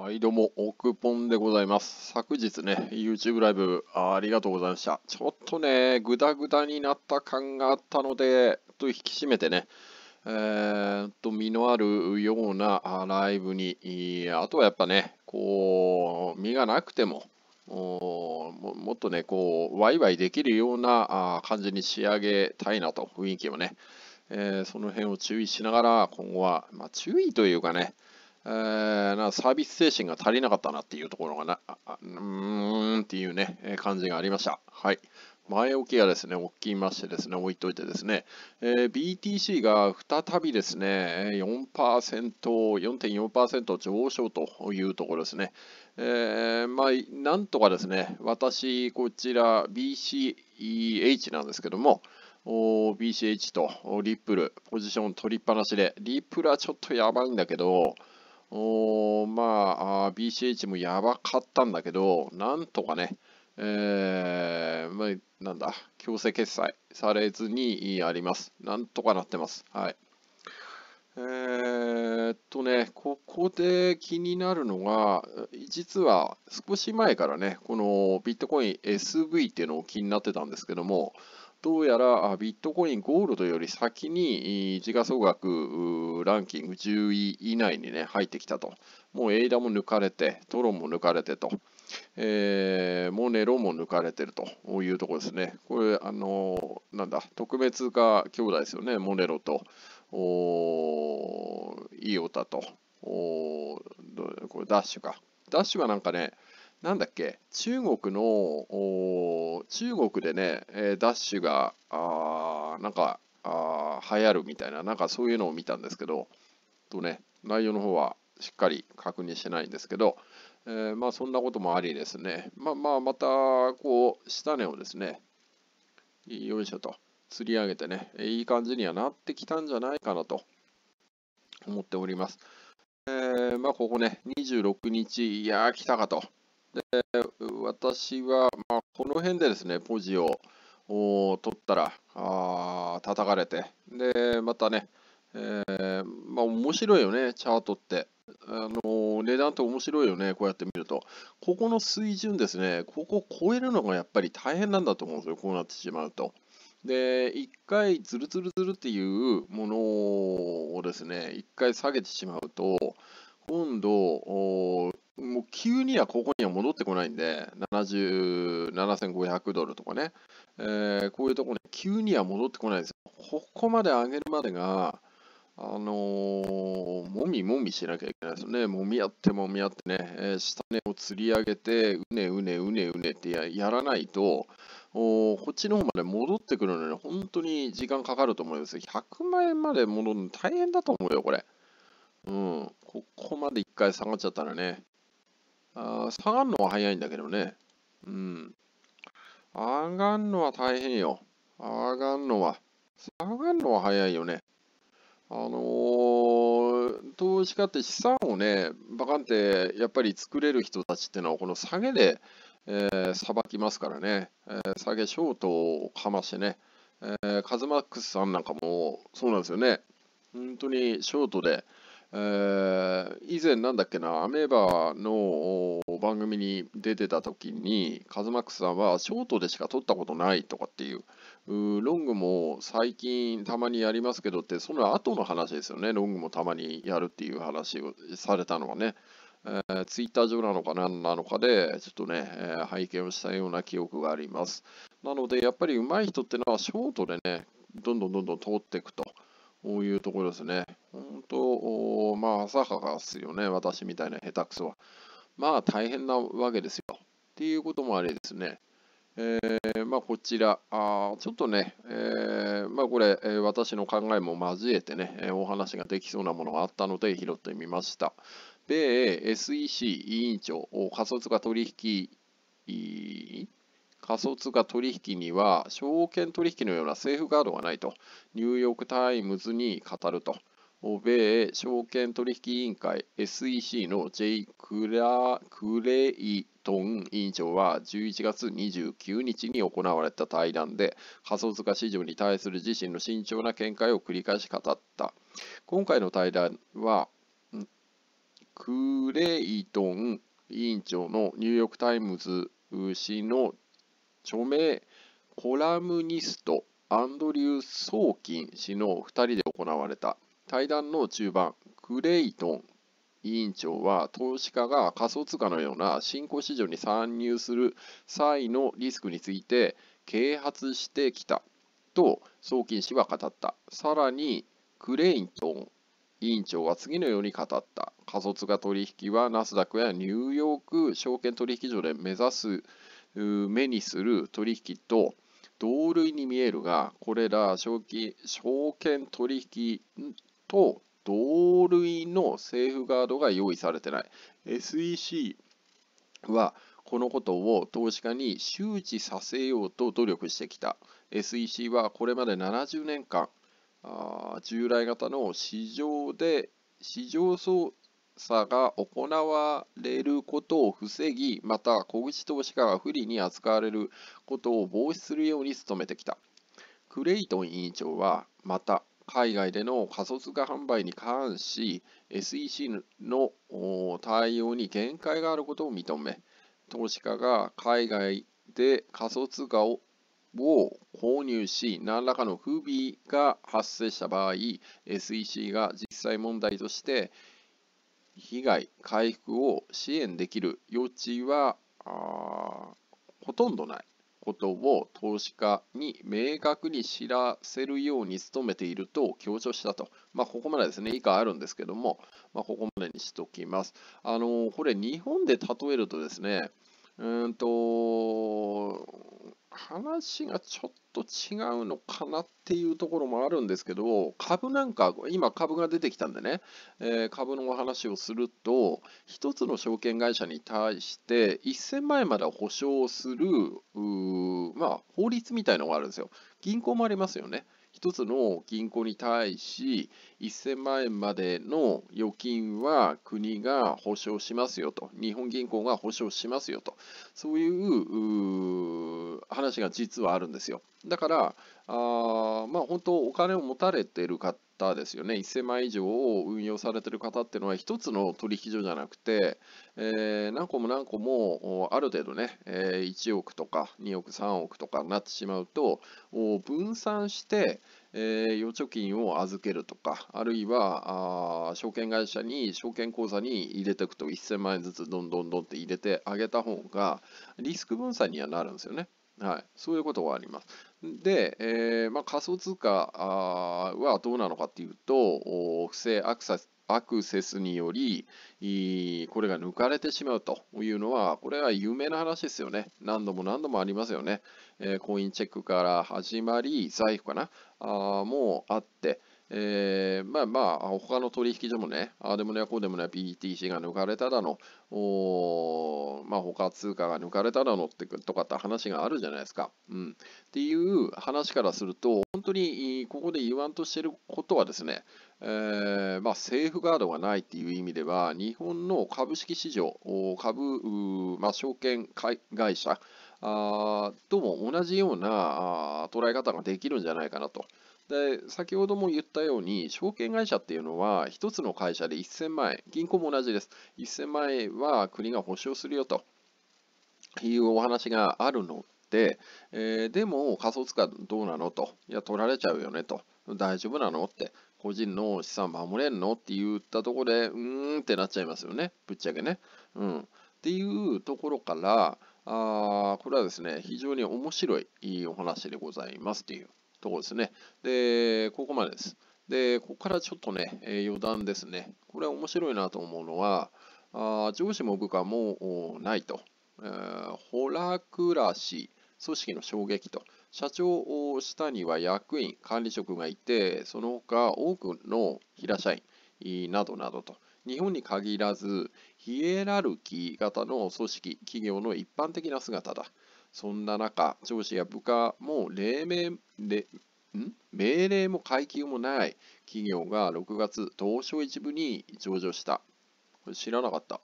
はい、どうも、奥ポンでございます。昨日ね、YouTube ライブありがとうございました。ちょっとね、ぐだぐだになった感があったので、と引き締めてね、えー、っと、身のあるようなライブに、あとはやっぱね、こう、身がなくても、ももっとね、こう、ワイワイできるような感じに仕上げたいなと、雰囲気をね、えー、その辺を注意しながら、今後は、まあ、注意というかね、えー、なサービス精神が足りなかったなっていうところがな、うーんっていうね、え感じがありました。はい。前置きはですね、大きましてですね、置いといてですね、えー、BTC が再びですね、4%、4.4%上昇というところですね。えー、まあ、なんとかですね、私、こちら BCH なんですけども、BCH とリップル、ポジション取りっぱなしで、リップルはちょっとやばいんだけど、おまあ、BCH もやばかったんだけど、なんとかね、えー、まあ、なんだ、強制決済されずにあります。なんとかなってます。はい。えー、っとね、ここで気になるのが、実は少し前からね、このビットコイン SV っていうのを気になってたんですけども、どうやらビットコイン、ゴールドより先に時価総額ランキング10位以内にね、入ってきたと。もうエイダも抜かれて、トロンも抜かれてと。えー、モネロも抜かれてるというところですね。これ、あのー、なんだ、特別化兄弟ですよね、モネロと、おイオタとお、これダッシュか。ダッシュはなんかね、なんだっけ、中国の、中国でね、えダッシュが、あなんか、あ流行るみたいな、なんかそういうのを見たんですけど、とね、内容の方はしっかり確認してないんですけど、えー、まあそんなこともありですね、まあまあまた、こう、下根をですね、よいしょと、釣り上げてね、いい感じにはなってきたんじゃないかなと思っております。えー、まあここね、26日、いやー来たかと。で私は、まあ、この辺でですねポジを取ったらあ叩かれてでまたね、えー、まあ、面白いよねチャートって。あの値段って面白いよね、こうやって見ると。ここの水準ですね、ここを超えるのがやっぱり大変なんだと思うんですよ、こうなってしまうと。で、1回ズルズルズルっていうものをですね、1回下げてしまうと、今度、もう急にはここには戻ってこないんで、77,500ドルとかね、えー、こういうところに急には戻ってこないですここまで上げるまでが、あのー、もみもみしなきゃいけないですよね。もみ合ってもみ合ってね、えー、下根を釣り上げて、うねうねうねうねってやらないと、こっちの方まで戻ってくるのに、本当に時間かかると思います。100万円まで戻るの大変だと思うよ、これ。うん、ここまで1回下がっちゃったらね。あ下がるのは早いんだけどね。うん。上がるのは大変よ。上がるのは。下がるのは早いよね。あのー、投資家って資産をね、バカンってやっぱり作れる人たちってのは、この下げで、えー、さばきますからね、えー、下げショートをかましてね、えー、カズマックスさんなんかもそうなんですよね、本当にショートで、え以前なんだっけな、アメーバの番組に出てた時に、カズマックスさんはショートでしか撮ったことないとかっていう、うロングも最近たまにやりますけどって、その後の話ですよね、ロングもたまにやるっていう話をされたのはね。えツイッター上なのか何なのかで、ちょっとね、え拝見をしたような記憶があります。なので、やっぱり上手い人ってのはショートでね、どんどんどんどん通っていくと。こういうところですね。本当、まあ、浅はかですよね。私みたいな下手くそは。まあ、大変なわけですよ。っていうこともあれですね。えー、まあ、こちら、あちょっとね、えー、まあ、これ、え私の考えも交えてね、えお話ができそうなものがあったので拾ってみました。米 SEC 委員長、仮想通貨取引委員仮想通貨取引には証券取引のようなセーフガードがないとニューヨーク・タイムズに語ると米証券取引委員会 SEC の J. クラクレイトン委員長は11月29日に行われた対談で仮想通貨市場に対する自身の慎重な見解を繰り返し語った今回の対談はクレイトン委員長のニューヨーク・タイムズ氏の著名コラムニストアンドリュー・ソーキン氏の2人で行われた対談の中盤クレイトン委員長は投資家が仮想通貨のような新興市場に参入する際のリスクについて啓発してきたと送金氏は語ったさらにクレイトン委員長は次のように語った仮想通貨取引はナスダックやニューヨーク証券取引所で目指す目にする取引と同類に見えるが、これら証券証券取引と同類のセーフガードが用意されてない。SEC はこのことを投資家に周知させようと努力してきた。SEC はこれまで70年間、あ従来型の市場で市場総査が行われることを防ぎ、また小口投資家が不利に扱われることを防止するように努めてきた。クレイトン委員長は、また、海外での仮想通貨販売に関し、SEC の対応に限界があることを認め、投資家が海外で仮想通貨をを購入し、何らかの不備が発生した場合、SEC が実際問題として被害回復を支援できる余地はほとんどないことを投資家に明確に知らせるように努めていると強調したと、まあ、ここまでですね以下あるんですけども、まあ、ここまでにしておきます。あのこれ日本で例えるとですねうんと、話がちょっと違うのかなっていうところもあるんですけど、株なんか、今株が出てきたんでね、えー、株のお話をすると、1つの証券会社に対して1000万円まで保証する、まあ、法律みたいのがあるんですよ。銀行もありますよね。1つの銀行に対し1000万円までの預金は国が保証しますよと、日本銀行が保証しますよと、そういう話が実はあるんですよ。だから、あまあ、本当お金を持たれている方方ですよね1000万以上を運用されてる方っていうのは1つの取引所じゃなくて、えー、何個も何個もある程度ね、え1億とか2億3億とかなってしまうと分散して、えー、預貯金を預けるとか、あるいはあ証券会社に証券口座に入れていくと1000万円ずつどんどんどんって入れてあげた方がリスク分散にはなるんですよね。はい、そういうことがあります。で、えーまあ、仮想通貨はどうなのかっていうと、不正アクセスアクセスにより、これが抜かれてしまうというのは、これは有名な話ですよね。何度も何度もありますよね。えー、コインチェックから始まり、財布かなあもうあって、えー、まあまあ、他の取引所もね、ああでもね、こうでもね、BTC が抜かれただの、おまあ他通貨が抜かれただのってとかって話があるじゃないですか。うん。っていう話からすると、本当にここで言わんとしてることはですね、えー、まあ、セーフガードがないっていう意味では、日本の株式市場、株、まあ、証券会社あとも同じような捉え方ができるんじゃないかなと。で先ほども言ったように証券会社っていうのは1つの会社で1000万円銀行も同じです1000万円は国が保証するよというお話があるので、えー、でも仮想通貨どうなのといや取られちゃうよねと大丈夫なのって個人の資産守れんのって言ったところでうーんってなっちゃいますよねぶっちゃけね、うん、っていうところからあこれはですね非常に面白いお話でございますというところですね。で、ここまでです。で、ここからちょっとね、え余談ですね。これは面白いなと思うのは、あ上司も部下もないと。えホラクラシ、組織の衝撃と。社長を下には役員、管理職がいて、その他多くの平社員などなどと。日本に限らず、ヒエラルキー型の組織、企業の一般的な姿だ。そんな中、上司や部下もん命令も階級もない企業が6月、東証一部に上場した。これ知らなかった。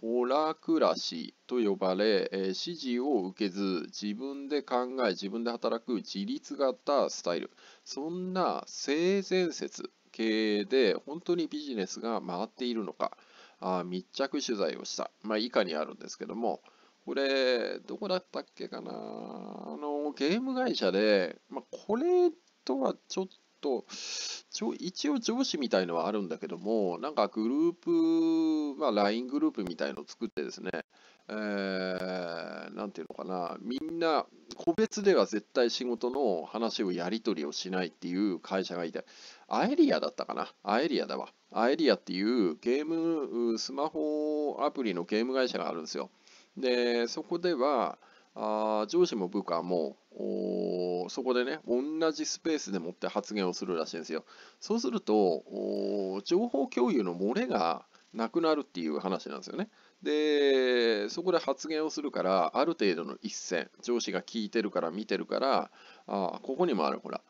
ホラクラシと呼ばれ、えー、指示を受けず、自分で考え、自分で働く自立型スタイル。そんな性善説経営で本当にビジネスが回っているのか、あ密着取材をした。まあ、以下にあるんですけども、これ、どこだったっけかなあの、ゲーム会社で、まあ、これとはちょっと、ちょ一応上司みたいのはあるんだけども、なんかグループ、まあ、LINE グループみたいのを作ってですね、えー、なんていうのかな、みんな、個別では絶対仕事の話をやり取りをしないっていう会社がいて、アエリアだったかなアエリアだわ。アエリアっていうゲーム、スマホアプリのゲーム会社があるんですよ。で、そこでは、あ上司も部下もそこでね同じスペースでもって発言をするらしいんですよそうすると情報共有の漏れがなくなるっていう話なんですよねでそこで発言をするからある程度の一線上司が聞いてるから見てるからあここにもあるほら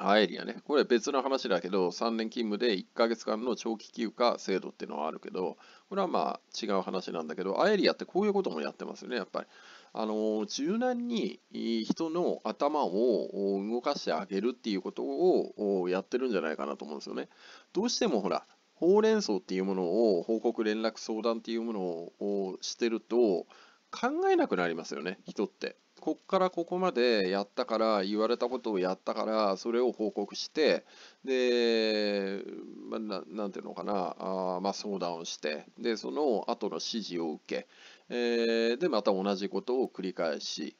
アエリアね。これ別の話だけど、3年勤務で1ヶ月間の長期休暇制度っていうのはあるけど、これはまあ違う話なんだけど、アエリアってこういうこともやってますよね、やっぱり。あの柔軟に人の頭を動かしてあげるっていうことをやってるんじゃないかなと思うんですよね。どうしてもほら、ほうれん草っていうものを報告連絡相談っていうものをしてると考えなくなりますよね、人って。こっからここまでやったから言われたことをやったからそれを報告してで、まあ、なんていうのかなあ、まあ、相談をしてでその後の指示を受け、えー、でまた同じことを繰り返し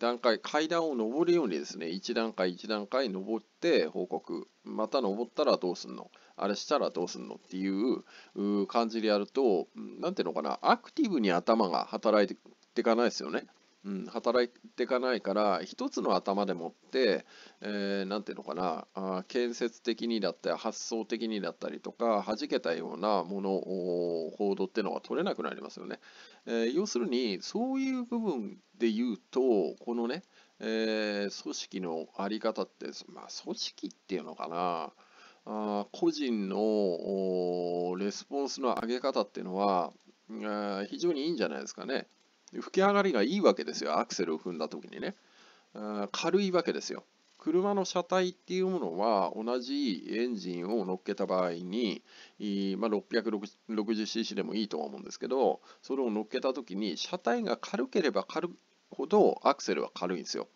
段階階段を上るようにですね1段階1段階上って報告また上ったらどうすんのあれしたらどうすんのっていう感じでやると何ていうのかなアクティブに頭が働いていかないですよね。うん、働いていかないから一つの頭でもって何、えー、て言うのかなあ建設的にだったり発想的にだったりとか弾けたようなものを報道ってのは取れなくなりますよね。えー、要するにそういう部分で言うとこのね、えー、組織の在り方って、まあ、組織っていうのかなあ個人のレスポンスの上げ方っていうのは非常にいいんじゃないですかね。吹き上がりがいいわけですよ、アクセルを踏んだ時にね。軽いわけですよ。車の車体っていうものは同じエンジンを乗っけた場合に、まあ、660cc でもいいとは思うんですけどそれを乗っけた時に車体が軽ければ軽いほどアクセルは軽いんですよ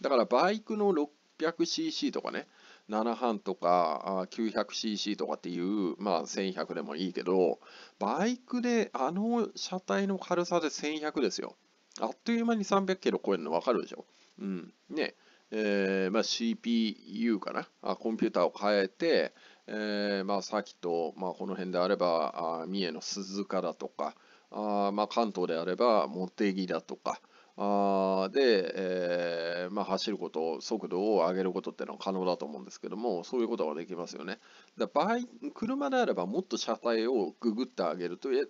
だからバイクの 600cc とかね7班とか 900cc とかっていう、まあ、1100でもいいけど、バイクであの車体の軽さで1100ですよ。あっという間に300キロ超えるの分かるでしょ。うん。ね。えーまあ、CPU かなあ、コンピューターを変えて、えーまあ、さっきと、まあ、この辺であればあ三重の鈴鹿だとかあ、まあ、関東であれば茂木だとかあで、えーまあ、走ること、速度を上げることっていうのは可能だと思うんですけども、そういうことができますよね。だ場合、車であればもっと車体をググって上げると、上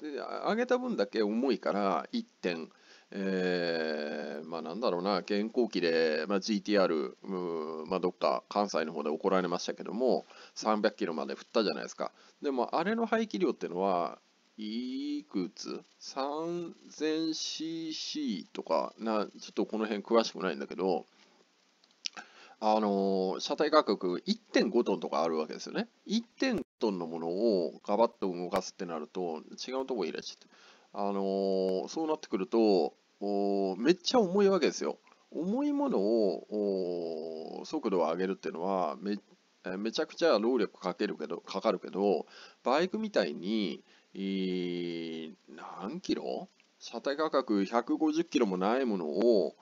げた分だけ重いから1点、えー、まあなんだろうな、現行機で、まあ、GTR、まあ、どっか関西の方で怒られましたけども、300キロまで振ったじゃないですか。でもあれの排気量っていうのは、いくつ ?3000cc とかな、ちょっとこの辺詳しくないんだけど、あの車体価格1.5トンとかあるわけですよね。1.5トンのものをガバッと動かすってなると、違うとこ入れちゃって、あのそうなってくるとお、めっちゃ重いわけですよ。重いものを速度を上げるっていうのはめ、めちゃくちゃ労力かけるけどかかるけど、バイクみたいに、え何キロ車体価格150キロもないものを、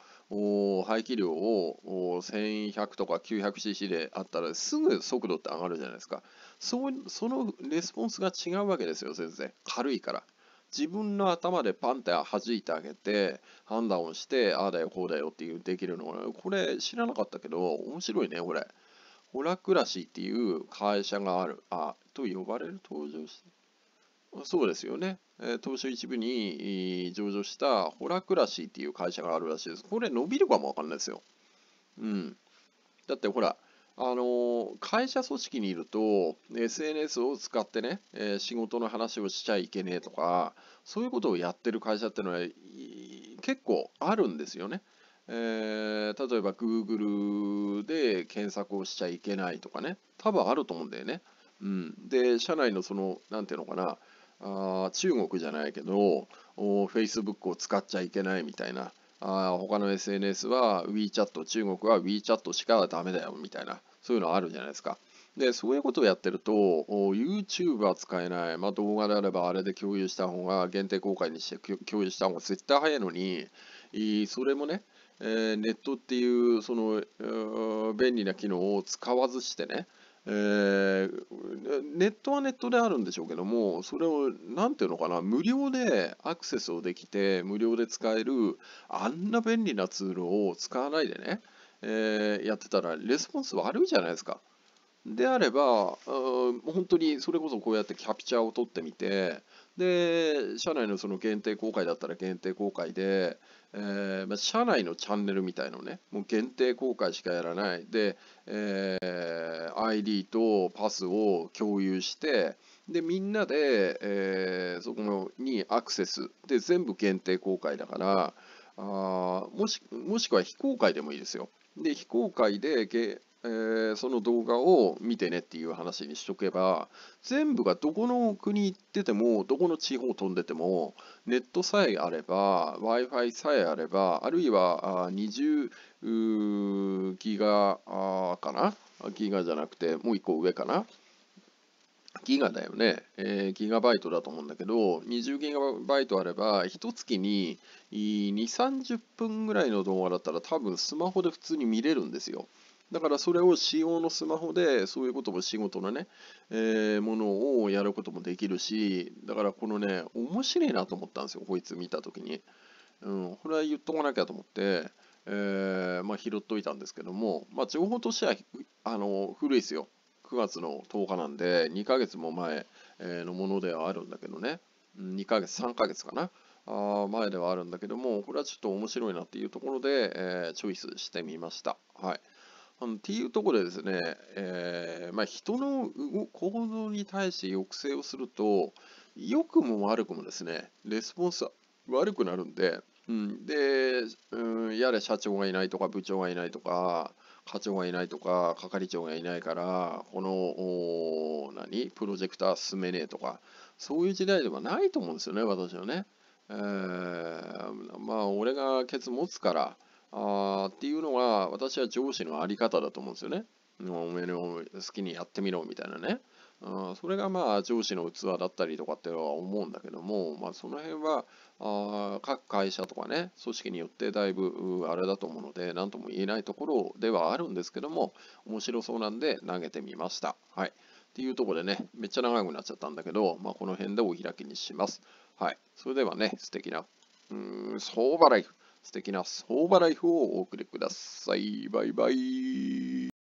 排気量を1100とか 900cc であったらすぐ速度って上がるじゃないですか。そそのレスポンスが違うわけですよ、先生。軽いから。自分の頭でパンって弾いてあげて、判断をして、ああだよ、こうだよっていうできるのが、これ知らなかったけど、面白いね、これ。オラクラシーっていう会社がある、あ、と呼ばれる登場して。そうですよね。東証一部に上場したホラクラシーっていう会社があるらしいです。これ伸びるかもわかんないですよ。うん。だってほら、あの会社組織にいると SNS を使ってね、え仕事の話をしちゃいけねえとかそういうことをやってる会社ってのは結構あるんですよね。えー、例えば Google で検索をしちゃいけないとかね多分あると思うんだよね。うん、で社内のその何ていうのかなあ中国じゃないけど Facebook を使っちゃいけないみたいなあ他の SNS は WeChat 中国は WeChat しかダメだよみたいなそういうのあるじゃないですか。で、そういうことをやってると、YouTube は使えない。まあ、動画であればあれで共有した方が、限定公開にして共有した方が絶対早いのに、それもね、えー、ネットっていう、その、便利な機能を使わずしてね、えー、ネットはネットであるんでしょうけども、それを、何ていうのかな、無料でアクセスをできて、無料で使える、あんな便利なツールを使わないでね、えー、やってたら、レスポンス悪いじゃないですか。であれば、本当にそれこそこうやってキャプチャーを取ってみて、で、社内のその限定公開だったら限定公開で、えー、社内のチャンネルみたいのね、もう限定公開しかやらない。で、えー、ID とパスを共有して、で、みんなで、えー、そこにアクセス。で、全部限定公開だから、あもしもしくは非公開でもいいですよ。で、非公開で、えー、その動画を見てねっていう話にしとけば、全部がどこの国行ってても、どこの地方飛んでても、ネットさえあれば、Wi-Fi さえあれば、あるいは20ギガかなギガじゃなくて、もう1個上かなギガだよね、えー、ギガバイトだと思うんだけど、20ギガバイトあれば、1月に2、30分ぐらいの動画だったら、多分スマホで普通に見れるんですよ。だからそれを仕様のスマホで、そういうことも仕事のね、えー、ものをやることもできるし、だからこのね、面白いなと思ったんですよ、こいつ見たときに。うん、これは言っとかなきゃと思って、えー、まあ拾っといたんですけども、まあ情報としては、あの、古いですよ。9月の10日なんで、2ヶ月も前のものではあるんだけどね、2ヶ月、3ヶ月かな。あ前ではあるんだけども、これはちょっと面白いなっていうところで、えー、チョイスしてみました。はい。あのっていうところでですね、えーまあ、人の行動に対して抑制をすると、良くも悪くもですね、レスポンス悪くなるんで、うん、で、うん、やれ社長がいないとか部長がいないとか、課長がいないとか、係長がいないから、この、何、プロジェクター進めねえとか、そういう時代ではないと思うんですよね、私はね。えー、まあ、俺がケツ持つから、あっていうのが私は上司の在り方だと思うんですよね。お前の好きにやってみろみたいなね。それがまあ上司の器だったりとかっては思うんだけども、まあ、その辺はあ各会社とかね組織によってだいぶあれだと思うので何とも言えないところではあるんですけども面白そうなんで投げてみました。はい、っていうところでねめっちゃ長くなっちゃったんだけど、まあ、この辺でお開きにします。はい、それではね素敵なうーんばらい素敵な相場ライフをお送りください。バイバイ。